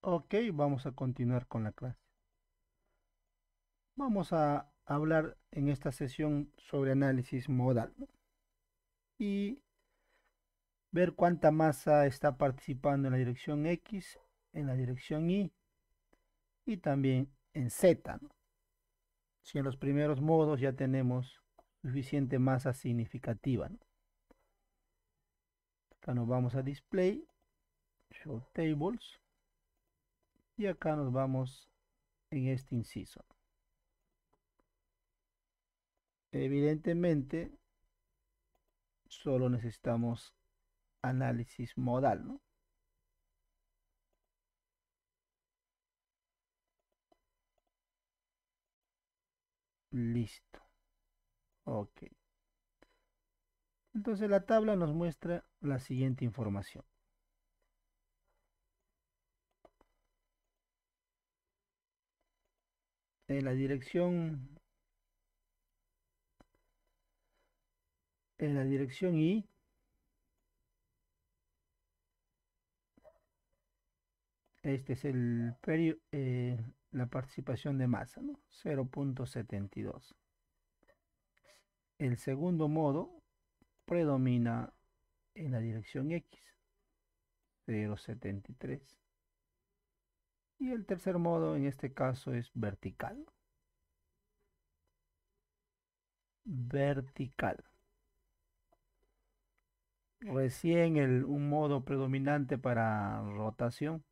Ok, vamos a continuar con la clase. Vamos a hablar en esta sesión sobre análisis modal y ver cuánta masa está participando en la dirección X, en la dirección Y y también en Z. Si en los primeros modos ya tenemos suficiente masa significativa. Acá nos vamos a Display, Show Tables y acá nos vamos en este inciso. Evidentemente, solo necesitamos análisis modal, Listo. Ok. Entonces la tabla nos muestra la siguiente información. en eh, la dirección en eh, la dirección Y este es el peri eh, la participación de masa ¿no? 0.72 el segundo modo predomina en la dirección X 0.73 y el tercer modo en este caso es vertical. Vertical. Recién el, un modo predominante para rotación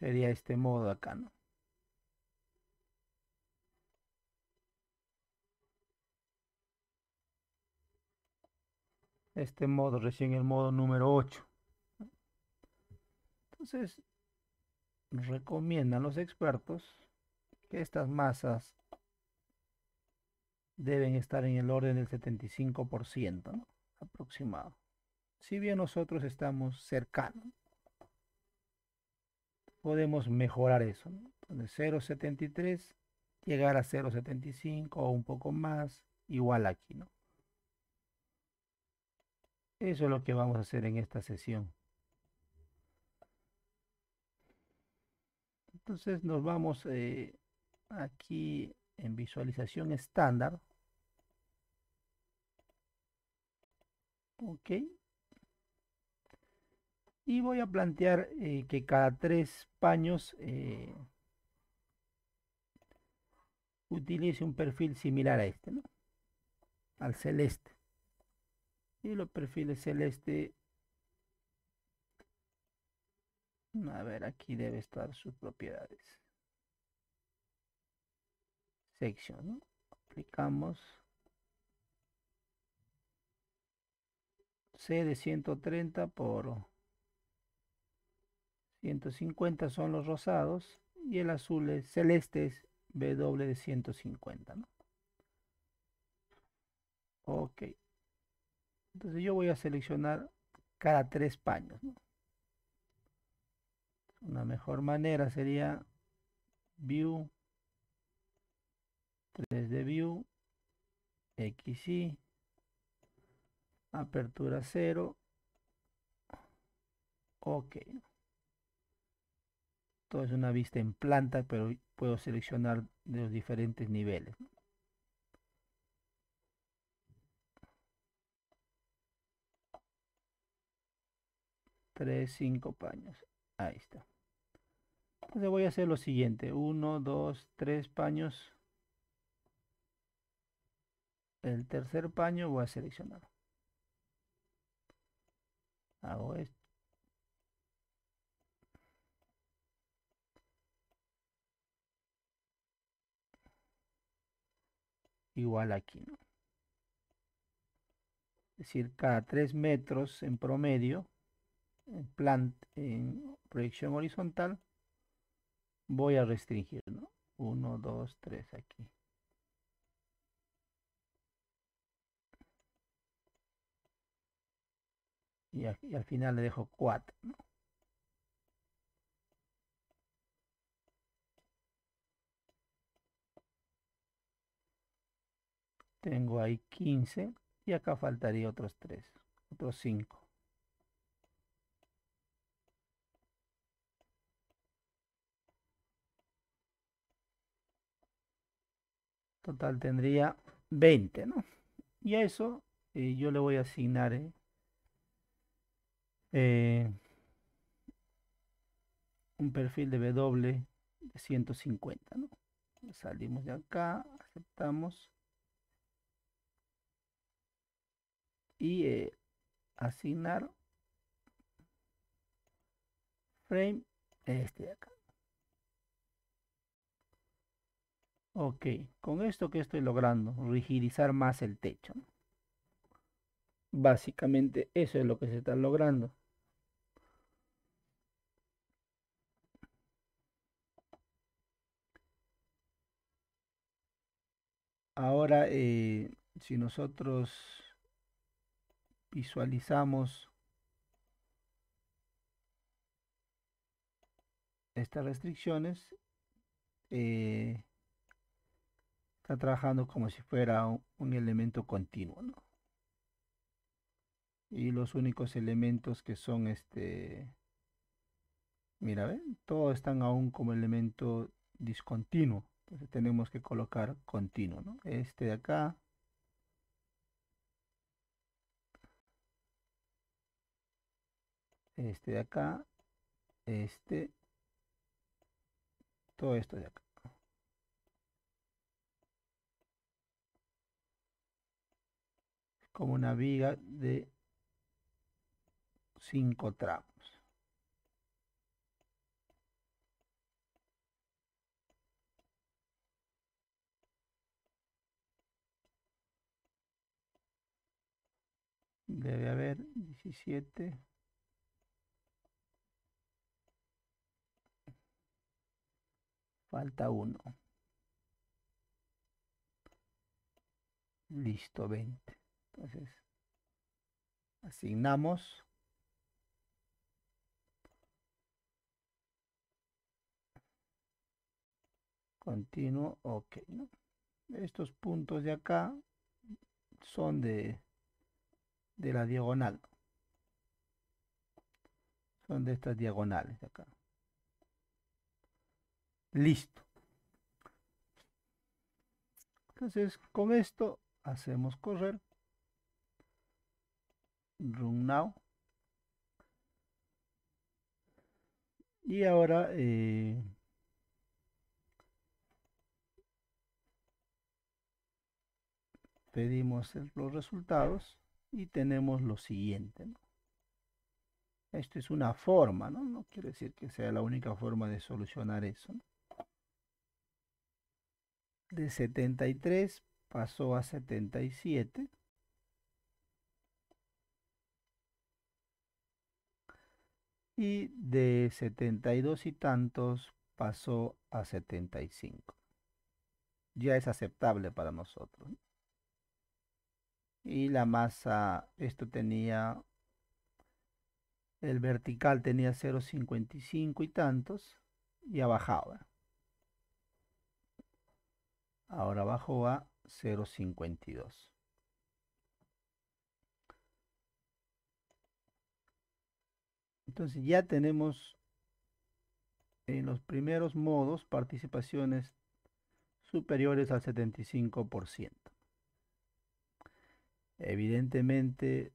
sería este modo acá, ¿no? Este modo, recién el modo número 8. Entonces, recomiendan los expertos que estas masas deben estar en el orden del 75% aproximado. Si bien nosotros estamos cercanos, podemos mejorar eso. 0.73, llegar a 0.75 o un poco más, igual aquí. ¿no? Eso es lo que vamos a hacer en esta sesión. Entonces nos vamos eh, aquí en visualización estándar. Ok. Y voy a plantear eh, que cada tres paños eh, utilice un perfil similar a este, ¿no? Al celeste. Y los perfiles celeste A ver, aquí debe estar sus propiedades. Sección, Aplicamos. C de 130 por 150 son los rosados y el azul es celeste es W de 150, ¿no? Ok. Entonces yo voy a seleccionar cada tres paños, una mejor manera sería view 3D view XY apertura 0 ok todo es una vista en planta pero puedo seleccionar de los diferentes niveles tres cinco paños ahí está entonces voy a hacer lo siguiente. 1, 2, 3 paños. El tercer paño voy a seleccionar. Hago esto. Igual aquí, Es decir, cada tres metros en promedio, en, plant, en proyección horizontal, voy a restringir, ¿no? 1, 2, 3 aquí. Y, aquí. y al, final le dejo 4, ¿no? Tengo ahí 15 y acá faltaría otros 3, otros 5. Total tendría 20, ¿no? Y a eso eh, yo le voy a asignar eh, eh, un perfil de W de 150, ¿no? Salimos de acá, aceptamos. Y asignar frame este de acá. Ok, con esto que estoy logrando, rigidizar más el techo. Básicamente eso es lo que se está logrando. Ahora, eh, si nosotros visualizamos estas restricciones, eh, está trabajando como si fuera un, elemento continuo, ¿no? Y los únicos elementos que son este... Mira, ¿ven? Todos están aún como elemento discontinuo. Entonces tenemos que colocar continuo, ¿no? Este de acá. Este de acá. Este. Todo esto de acá. como una viga de 5 tramos. Debe haber 17. Falta 1. Listo, 20. Entonces, asignamos. Continuo, ok. Estos puntos de acá son de, de la diagonal. Son de estas diagonales de acá. Listo. Entonces, con esto hacemos correr run now y ahora eh, pedimos los resultados y tenemos lo siguiente esto es una forma ¿no? no quiere decir que sea la única forma de solucionar eso de 73 pasó a 77 y de 72 y tantos pasó a 75. Ya es aceptable para nosotros. Y la masa, esto tenía, el vertical tenía 0,55 y tantos, y bajaba. ¿eh? Ahora bajó a 0,52. Entonces ya tenemos en los primeros modos participaciones superiores al 75%. Evidentemente,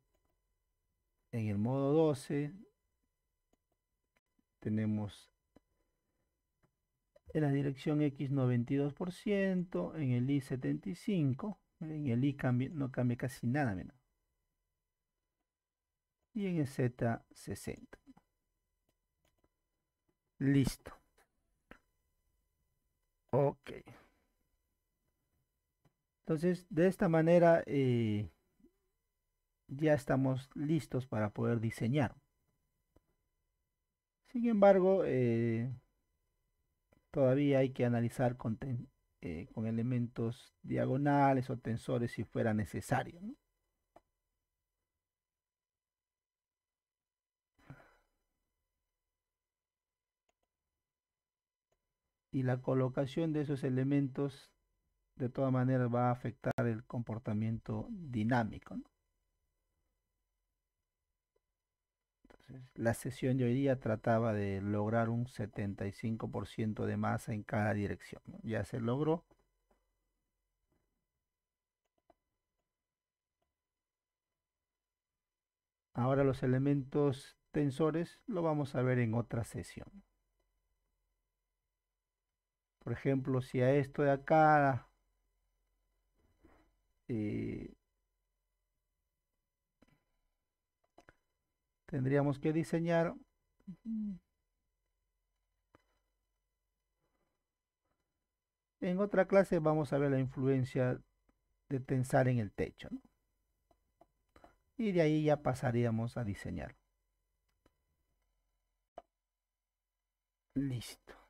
en el modo 12 tenemos en la dirección X 92%, en el Y 75%, en el Y no cambia casi nada menos. Y en el Z 60. Listo. Ok. Entonces, de esta manera eh, ya estamos listos para poder diseñar. Sin embargo, eh, todavía hay que analizar con, eh, con, elementos diagonales o tensores si fuera necesario. ¿no? y la colocación de esos elementos de todas maneras va a afectar el comportamiento dinámico. la sesión de hoy día trataba de lograr un 75% de masa en cada dirección. Ya se logró. Ahora los elementos tensores lo vamos a ver en otra sesión. Por ejemplo, si a esto de acá eh, tendríamos que diseñar en otra clase vamos a ver la influencia de tensar en el techo y de ahí ya pasaríamos a diseñar listo